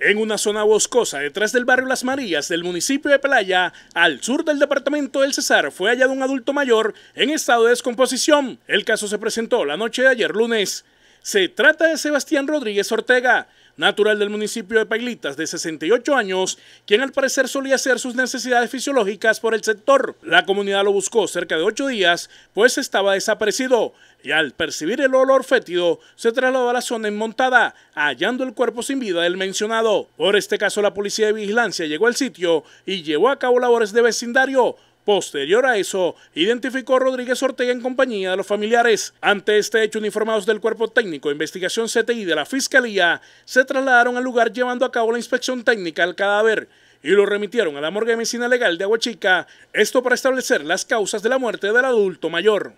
En una zona boscosa detrás del barrio Las Marías del municipio de Playa, al sur del departamento del Cesar, fue hallado un adulto mayor en estado de descomposición. El caso se presentó la noche de ayer lunes. Se trata de Sebastián Rodríguez Ortega, natural del municipio de Pailitas, de 68 años, quien al parecer solía hacer sus necesidades fisiológicas por el sector. La comunidad lo buscó cerca de ocho días, pues estaba desaparecido, y al percibir el olor fétido, se trasladó a la zona enmontada, hallando el cuerpo sin vida del mencionado. Por este caso, la policía de vigilancia llegó al sitio y llevó a cabo labores de vecindario, Posterior a eso, identificó a Rodríguez Ortega en compañía de los familiares. Ante este hecho, uniformados del Cuerpo Técnico de Investigación CTI de la Fiscalía se trasladaron al lugar llevando a cabo la inspección técnica del cadáver y lo remitieron a la morgue de medicina legal de Aguachica, esto para establecer las causas de la muerte del adulto mayor.